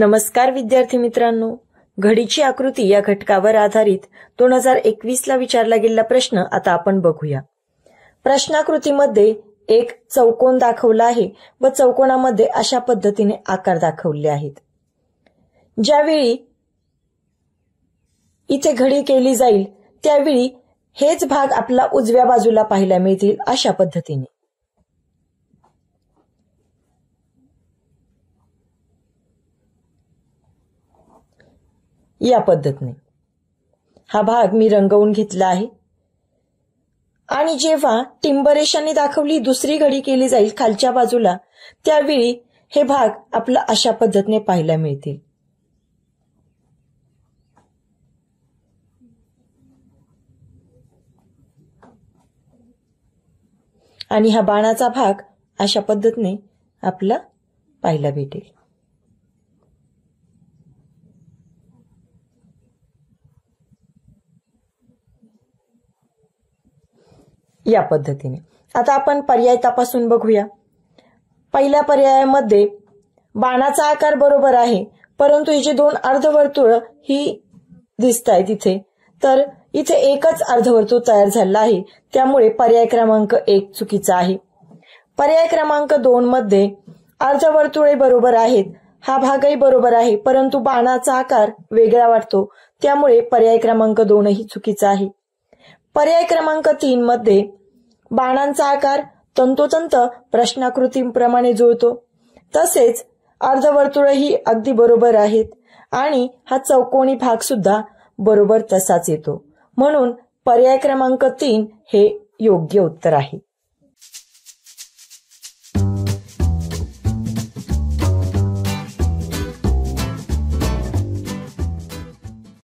नमस्कार विद्यार्थी मित्रांनो घडीची आकृती या घटकावर आधारित दोन हजार ला विचारला गेलेला प्रश्न आता आपण बघूया प्रश्नाकृतीमध्ये एक चौकोन दाखवला आहे व चौकोनामध्ये अशा पद्धतीने आकार दाखवले आहेत ज्यावेळी इथे घडी केली जाईल त्यावेळी हेच भाग आपला उजव्या बाजूला पाहायला मिळतील अशा पद्धतीने या पद्धतीने हा भाग मी रंगवून घेतला आहे आणि जेव्हा टिंबरेशाने दाखवली दुसरी घडी केली जाईल खालच्या बाजूला त्यावेळी हे भाग आपला अशा पद्धतीने पाहायला मिळतील आणि हा बाणाचा भाग अशा पद्धतीने आपला पाहायला भेटेल या पद्धतीने आता आपण पर्याय तपासून बघूया पहिल्या पर्यायामध्ये बाणाचा आकार बरोबर आहे परंतु हिची दोन अर्धवर्तुळ ही दिसत आहे तिथे तर इथे एकच अर्धवर्तुळ तयार झालं आहे त्यामुळे पर्याय क्रमांक एक चुकीचा आहे पर्याय क्रमांक दोन मध्ये अर्धवर्तुळे बरोबर आहेत हा भागही बरोबर आहे परंतु बाणाचा आकार वेगळा वाटतो त्यामुळे पर्याय क्रमांक दोनही चुकीचा आहे पर्याय क्रमांक तीन मध्ये बाणांचा आकार तंतोतंत प्रश्नाकृतीप्रमाणे जुळतो तसेच अर्धवर्तुळही अगदी बरोबर आहेत आणि हा चौकोनी भाग सुद्धा बरोबर तसाच येतो म्हणून पर्याय क्रमांक तीन हे योग्य उत्तर आहे